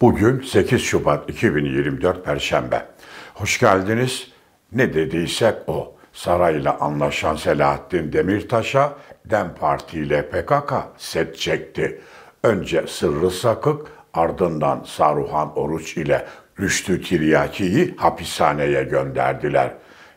Bugün 8 Şubat 2024 Perşembe. Hoş geldiniz. Ne dediysek o. Sarayla anlaşan Selahattin Demirtaş'a DEM Parti ile PKK set çekti. Önce Sırrı Sakık, ardından Saruhan Oruç ile Rüştü Tiryaki'yi hapishaneye gönderdiler.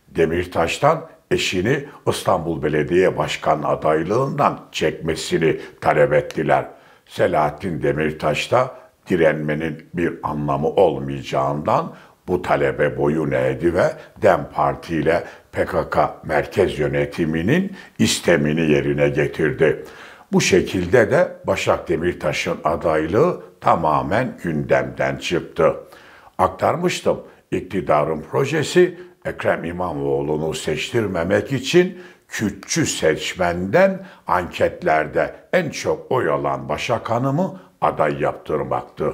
Demirtaş'tan eşini İstanbul Belediye Başkan adaylığından çekmesini talep ettiler. Selahattin Demirtaş da direnmenin bir anlamı olmayacağından bu talebe boyun eğdi ve DEM Parti ile PKK merkez yönetiminin istemini yerine getirdi. Bu şekilde de Başak Demirtaş'ın adaylığı tamamen gündemden çıktı. Aktarmıştım iktidarın projesi Ekrem İmamoğlu'nu seçtirmemek için Kürtçü seçmenden anketlerde en çok oy alan Başak Hanım'ı aday yaptırmaktı.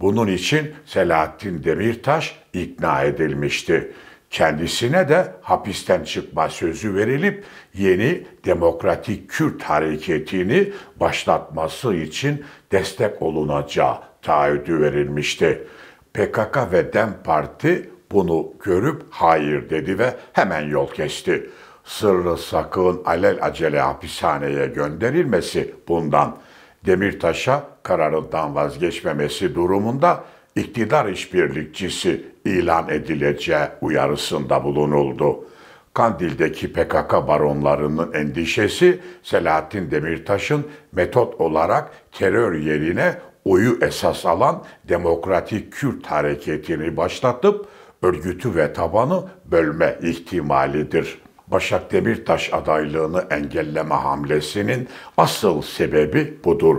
Bunun için Selahattin Demirtaş ikna edilmişti. Kendisine de hapisten çıkma sözü verilip yeni demokratik Kürt hareketini başlatması için destek olunacağı taahhüdü verilmişti. PKK ve DEM Parti bunu görüp hayır dedi ve hemen yol kesti. Sırrı sakın alel acele hapishaneye gönderilmesi bundan Demirtaş'a kararından vazgeçmemesi durumunda iktidar işbirlikçisi ilan edileceği uyarısında bulunuldu. Kandil'deki PKK baronlarının endişesi Selahattin Demirtaş'ın metot olarak terör yerine oyu esas alan Demokratik Kürt hareketini başlatıp örgütü ve tabanı bölme ihtimalidir.'' Başak Demirtaş adaylığını engelleme hamlesinin asıl sebebi budur.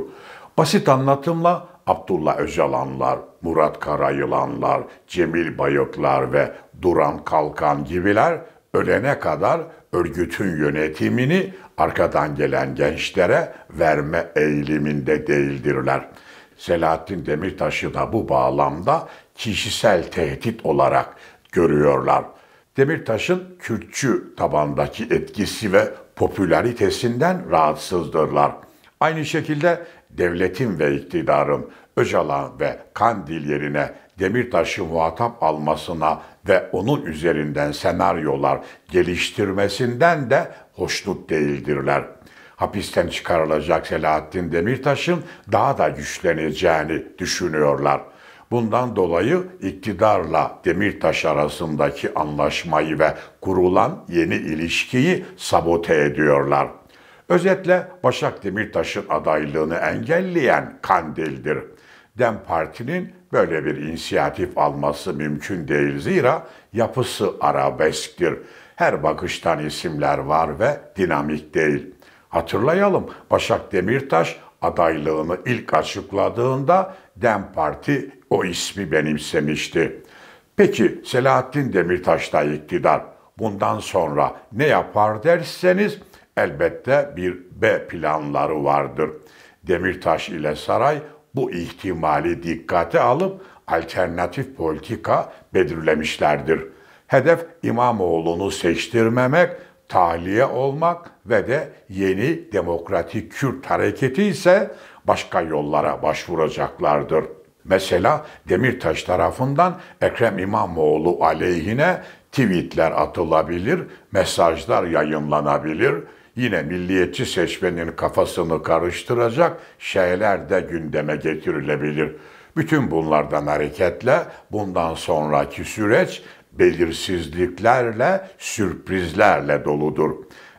Basit anlatımla Abdullah Öcalanlar, Murat Karayılanlar, Cemil Bayıklar ve Duran Kalkan gibiler ölene kadar örgütün yönetimini arkadan gelen gençlere verme eğiliminde değildirler. Selahattin Demirtaş'ı da bu bağlamda kişisel tehdit olarak görüyorlar.'' Demirtaş'ın Kürtçü tabandaki etkisi ve popülaritesinden rahatsızdırlar. Aynı şekilde devletin ve iktidarın Öcalan ve Kandil yerine Demirtaş'ı muhatap almasına ve onun üzerinden senaryolar geliştirmesinden de hoşnut değildirler. Hapisten çıkarılacak Selahattin Demirtaş'ın daha da güçleneceğini düşünüyorlar. Bundan dolayı iktidarla Demirtaş arasındaki anlaşmayı ve kurulan yeni ilişkiyi sabote ediyorlar. Özetle Başak Demirtaş'ın adaylığını engelleyen Kandil'dir. Dem Parti'nin böyle bir inisiyatif alması mümkün değil zira yapısı arabesktir. Her bakıştan isimler var ve dinamik değil. Hatırlayalım Başak Demirtaş adaylığını ilk açıkladığında Dem Parti o ismi benimsemişti. Peki Selahattin Demirtaş'ta iktidar bundan sonra ne yapar derseniz elbette bir B planları vardır. Demirtaş ile saray bu ihtimali dikkate alıp alternatif politika belirlemişlerdir. Hedef İmamoğlu'nu seçtirmemek, tahliye olmak ve de yeni demokratik Kürt hareketi ise başka yollara başvuracaklardır.'' Mesela Demirtaş tarafından Ekrem İmamoğlu aleyhine tweetler atılabilir, mesajlar yayınlanabilir. Yine milliyetçi seçmenin kafasını karıştıracak şeyler de gündeme getirilebilir. Bütün bunlardan hareketle bundan sonraki süreç belirsizliklerle, sürprizlerle doludur.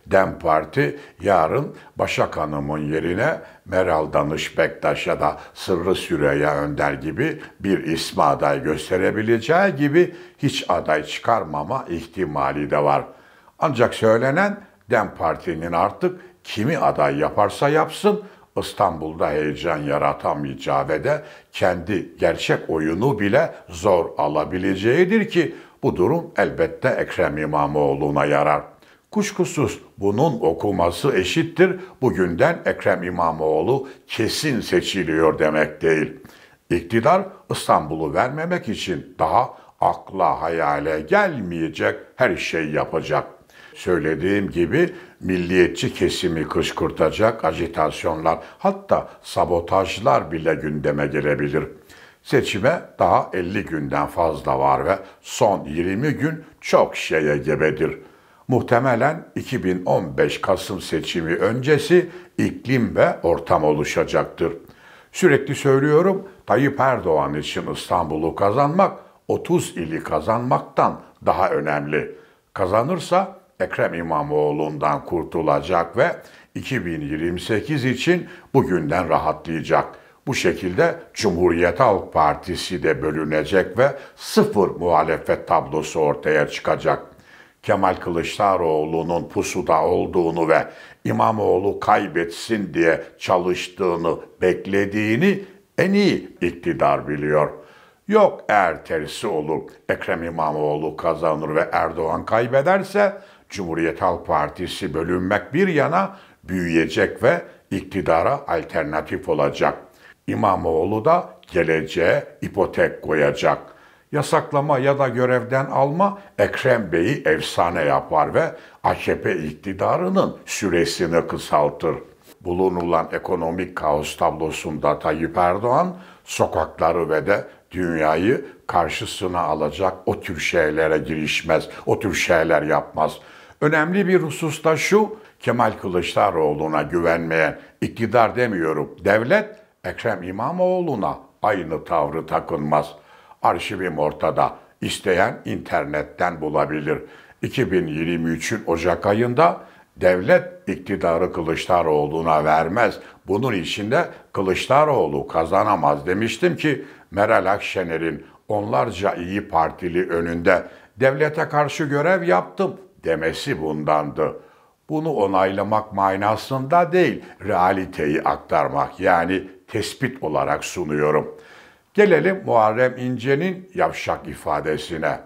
Dem Parti yarın Başak Hanım'ın yerine Meral Danış Bektaş ya da Sırrı Süreyya Önder gibi bir ismi aday gösterebileceği gibi hiç aday çıkarmama ihtimali de var. Ancak söylenen Dem Parti'nin artık kimi aday yaparsa yapsın İstanbul'da heyecan yaratamayacağı ve de kendi gerçek oyunu bile zor alabileceğidir ki bu durum elbette Ekrem İmamoğlu'na yarar. Kuşkusuz bunun okuması eşittir. Bugünden Ekrem İmamoğlu kesin seçiliyor demek değil. İktidar İstanbul'u vermemek için daha akla hayale gelmeyecek her şeyi yapacak. Söylediğim gibi milliyetçi kesimi kışkırtacak ajitasyonlar hatta sabotajlar bile gündeme gelebilir. Seçime daha 50 günden fazla var ve son 20 gün çok şeye gebedir.'' Muhtemelen 2015 Kasım seçimi öncesi iklim ve ortam oluşacaktır. Sürekli söylüyorum Tayyip Erdoğan için İstanbul'u kazanmak 30 ili kazanmaktan daha önemli. Kazanırsa Ekrem İmamoğlu'ndan kurtulacak ve 2028 için bugünden rahatlayacak. Bu şekilde Cumhuriyet Halk Partisi de bölünecek ve sıfır muhalefet tablosu ortaya çıkacak. Kemal Kılıçdaroğlu'nun pusuda olduğunu ve İmamoğlu kaybetsin diye çalıştığını, beklediğini en iyi iktidar biliyor. Yok eğer tersi olur, Ekrem İmamoğlu kazanır ve Erdoğan kaybederse Cumhuriyet Halk Partisi bölünmek bir yana büyüyecek ve iktidara alternatif olacak. İmamoğlu da geleceğe ipotek koyacak yasaklama ya da görevden alma Ekrem Bey'i efsane yapar ve AKP iktidarının süresini kısaltır. Bulunulan ekonomik kaos tablosunda Tayyip Erdoğan sokakları ve de dünyayı karşısına alacak o tür şeylere girişmez, o tür şeyler yapmaz. Önemli bir husus da şu, Kemal Kılıçdaroğlu'na güvenmeyen, iktidar demiyorum, devlet Ekrem İmamoğlu'na aynı tavrı takınmaz. Arşivim ortada. İsteyen internetten bulabilir. 2023'ün Ocak ayında devlet iktidarı Kılıçdaroğlu'na vermez. Bunun içinde Kılıçdaroğlu kazanamaz demiştim ki Meral Akşener'in onlarca iyi partili önünde devlete karşı görev yaptım demesi bundandı. Bunu onaylamak manasında değil, realiteyi aktarmak yani tespit olarak sunuyorum.'' Gelelim Muharrem İnce'nin yavşak ifadesine.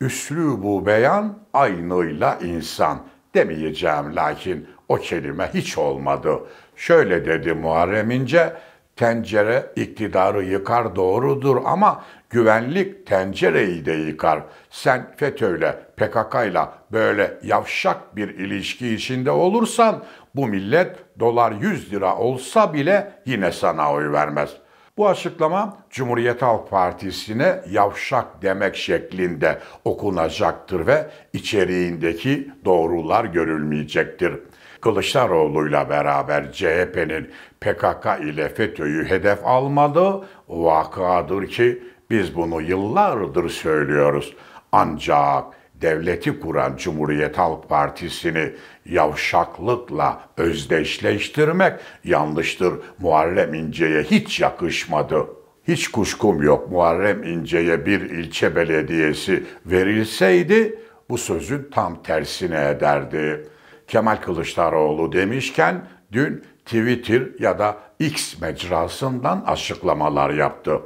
Üslubu beyan aynıyla insan demeyeceğim lakin o kelime hiç olmadı. Şöyle dedi Muharrem İnce, tencere iktidarı yıkar doğrudur ama güvenlik tencereyi de yıkar. Sen FETÖ'yle, PKK'yla böyle yavşak bir ilişki içinde olursan bu millet dolar 100 lira olsa bile yine sana oy vermez.'' Bu açıklama Cumhuriyet Halk Partisi'ne yavşak demek şeklinde okunacaktır ve içeriğindeki doğrular görülmeyecektir. Kılıçdaroğlu'yla beraber CHP'nin PKK ile FETÖ'yü hedef almadığı vakadır ki biz bunu yıllardır söylüyoruz. Ancak devleti kuran Cumhuriyet Halk Partisi'ni yavşaklıkla özdeşleştirmek yanlıştır. Muharrem İnce'ye hiç yakışmadı. Hiç kuşkum yok Muharrem İnce'ye bir ilçe belediyesi verilseydi bu sözün tam tersine ederdi. Kemal Kılıçdaroğlu demişken dün Twitter ya da X mecrasından açıklamalar yaptı.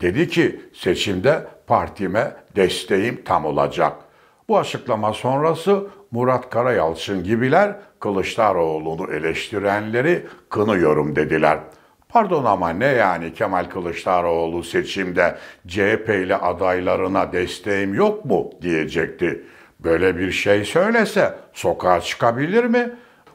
Dedi ki seçimde partime desteğim tam olacak. Bu açıklama sonrası Murat Karayalçın gibiler Kılıçdaroğlu'nu eleştirenleri kınıyorum dediler. Pardon ama ne yani Kemal Kılıçdaroğlu seçimde CHP'li adaylarına desteğim yok mu diyecekti. Böyle bir şey söylese sokağa çıkabilir mi?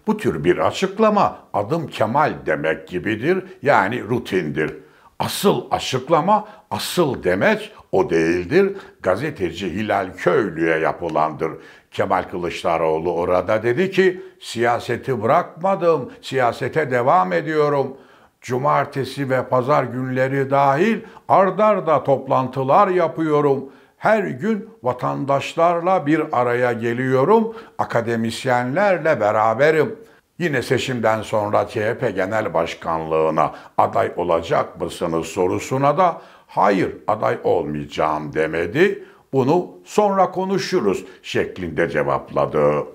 Bu tür bir açıklama adım Kemal demek gibidir yani rutindir. Asıl açıklama, asıl demek. O değildir. Gazeteci Hilal Köylü'ye yapılandır. Kemal Kılıçdaroğlu orada dedi ki siyaseti bırakmadım, siyasete devam ediyorum. Cumartesi ve pazar günleri dahil ardarda toplantılar yapıyorum. Her gün vatandaşlarla bir araya geliyorum, akademisyenlerle beraberim. Yine seçimden sonra CHP Genel Başkanlığına aday olacak mısınız sorusuna da hayır aday olmayacağım demedi. Bunu sonra konuşuruz şeklinde cevapladı.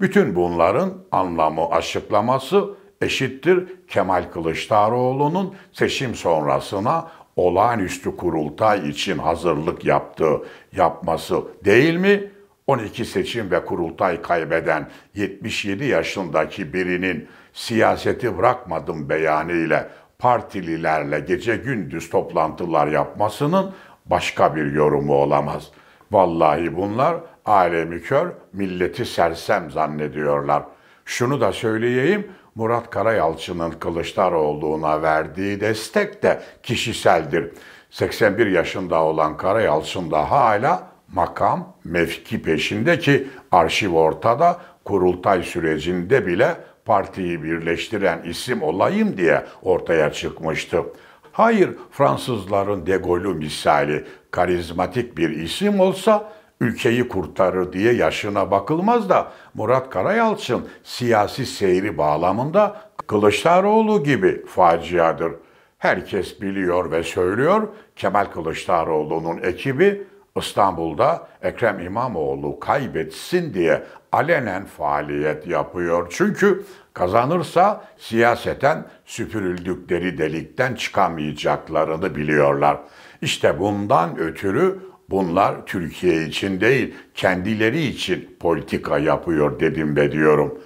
Bütün bunların anlamı açıklaması eşittir Kemal Kılıçdaroğlu'nun seçim sonrasına olağanüstü kurultay için hazırlık yaptığı yapması değil mi? 12 seçim ve kurultay kaybeden 77 yaşındaki birinin siyaseti bırakmadım beyanıyla partililerle gece gündüz toplantılar yapmasının başka bir yorumu olamaz. Vallahi bunlar alemi kör, milleti sersem zannediyorlar. Şunu da söyleyeyim, Murat Karayalçı'nın Kılıçdaroğlu'na verdiği destek de kişiseldir. 81 yaşında olan Karayalçın da hala makam, mevki peşindeki arşiv ortada, kurultay sürecinde bile partiyi birleştiren isim olayım diye ortaya çıkmıştı. Hayır Fransızların De Gaulle'u misali karizmatik bir isim olsa ülkeyi kurtarır diye yaşına bakılmaz da Murat Karayalçın siyasi seyri bağlamında Kılıçdaroğlu gibi faciadır. Herkes biliyor ve söylüyor Kemal Kılıçdaroğlu'nun ekibi İstanbul'da Ekrem İmamoğlu kaybetsin diye alenen faaliyet yapıyor. Çünkü kazanırsa siyaseten süpürüldükleri delikten çıkamayacaklarını biliyorlar. İşte bundan ötürü bunlar Türkiye için değil, kendileri için politika yapıyor dedim ve diyorum.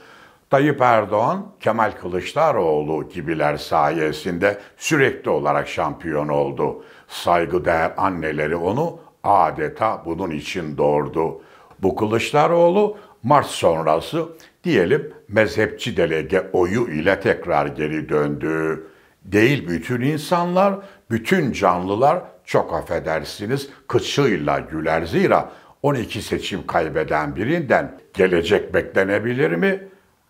Tayyip Erdoğan, Kemal Kılıçdaroğlu gibiler sayesinde sürekli olarak şampiyon oldu. Saygıdeğer anneleri onu adeta bunun için doğurdu. Bu Kılıçdaroğlu Mart sonrası diyelim mezhepçi delege oyu ile tekrar geri döndü. Değil bütün insanlar, bütün canlılar çok affedersiniz kıçıyla güler zira 12 seçim kaybeden birinden gelecek beklenebilir mi?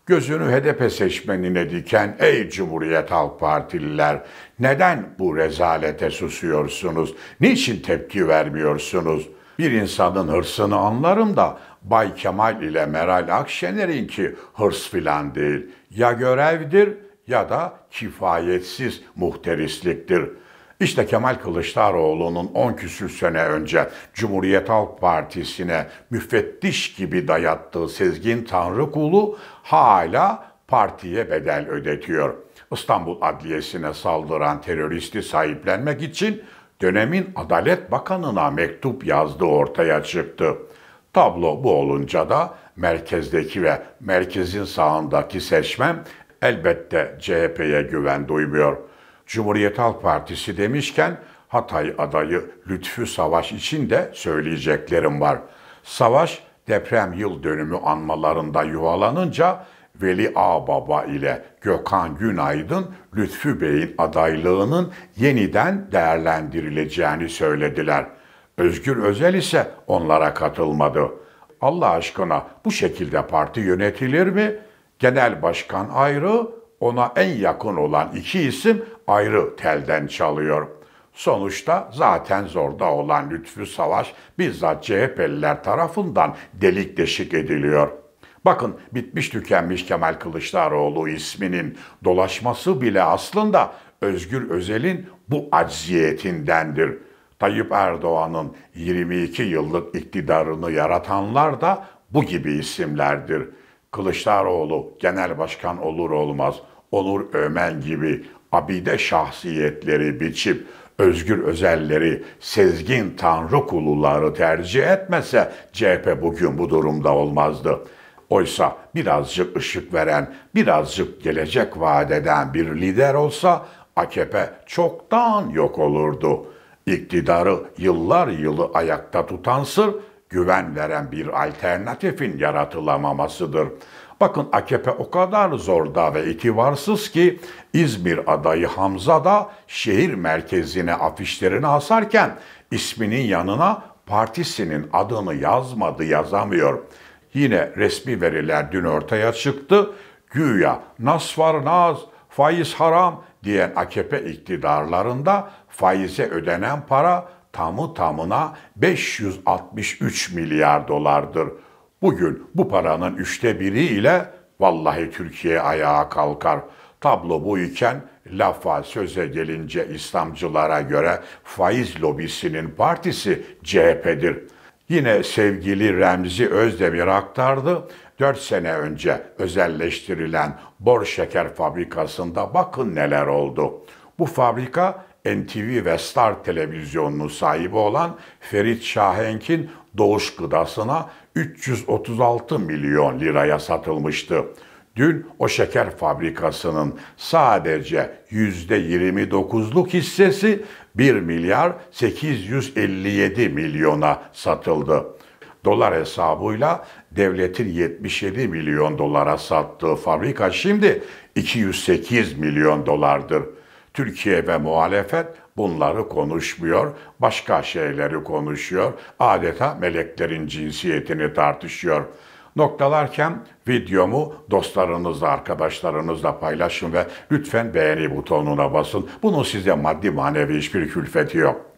gözünü HDP seçmenine diken ey Cumhuriyet Halk Partililer neden bu rezalete susuyorsunuz? Niçin tepki vermiyorsunuz? Bir insanın hırsını anlarım da Bay Kemal ile Meral Akşener'in ki hırs filan değil. Ya görevdir ya da kifayetsiz muhterisliktir.'' İşte Kemal Kılıçdaroğlu'nun 10 küsür sene önce Cumhuriyet Halk Partisi'ne müfettiş gibi dayattığı Sezgin Tanrıkulu hala partiye bedel ödetiyor. İstanbul Adliyesi'ne saldıran teröristi sahiplenmek için dönemin Adalet Bakanı'na mektup yazdığı ortaya çıktı. Tablo bu olunca da merkezdeki ve merkezin sağındaki seçmen elbette CHP'ye güven duymuyor.'' Cumhuriyet Halk Partisi demişken Hatay adayı Lütfü Savaş için de söyleyeceklerim var. Savaş deprem yıl dönümü anmalarında yuvalanınca Veli Ağbaba ile Gökhan Günaydın, Lütfü Bey'in adaylığının yeniden değerlendirileceğini söylediler. Özgür Özel ise onlara katılmadı. Allah aşkına bu şekilde parti yönetilir mi? Genel başkan ayrı, ona en yakın olan iki isim ayrı telden çalıyor. Sonuçta zaten zorda olan Lütfü Savaş bizzat CHP'liler tarafından delik deşik ediliyor. Bakın bitmiş tükenmiş Kemal Kılıçdaroğlu isminin dolaşması bile aslında Özgür Özel'in bu acziyetindendir. Tayyip Erdoğan'ın 22 yıllık iktidarını yaratanlar da bu gibi isimlerdir.'' Kılıçdaroğlu genel başkan olur olmaz Onur Ömen gibi abide şahsiyetleri biçip Özgür Özelleri, Sezgin Tanrı kuluları tercih etmese CHP bugün bu durumda olmazdı. Oysa birazcık ışık veren, birazcık gelecek vaat eden bir lider olsa AKP çoktan yok olurdu. İktidarı yıllar yılı ayakta tutan sır güven veren bir alternatifin yaratılamamasıdır. Bakın AKP o kadar zorda ve itibarsız ki İzmir adayı Hamza da şehir merkezine afişlerini asarken isminin yanına partisinin adını yazmadı yazamıyor. Yine resmi veriler dün ortaya çıktı. Güya nas var naz, faiz haram diyen AKP iktidarlarında faize ödenen para tamı tamına 563 milyar dolardır. Bugün bu paranın üçte biri ile vallahi Türkiye ayağa kalkar. Tablo bu iken lafa söze gelince İslamcılara göre faiz lobisinin partisi CHP'dir. Yine sevgili Remzi Özdemir aktardı. 4 sene önce özelleştirilen bor şeker fabrikasında bakın neler oldu. Bu fabrika NTV ve Star televizyonunun sahibi olan Ferit Şahenk'in Doğuş gıdasına 336 milyon liraya satılmıştı. Dün o şeker fabrikasının sadece %29'luk hissesi 1 milyar 857 milyona satıldı. Dolar hesabıyla devletin 77 milyon dolara sattığı fabrika şimdi 208 milyon dolardır. Türkiye ve muhalefet bunları konuşmuyor, başka şeyleri konuşuyor. Adeta meleklerin cinsiyetini tartışıyor. Noktalarken videomu dostlarınızla, arkadaşlarınızla paylaşın ve lütfen beğeni butonuna basın. Bunun size maddi manevi hiçbir külfeti yok.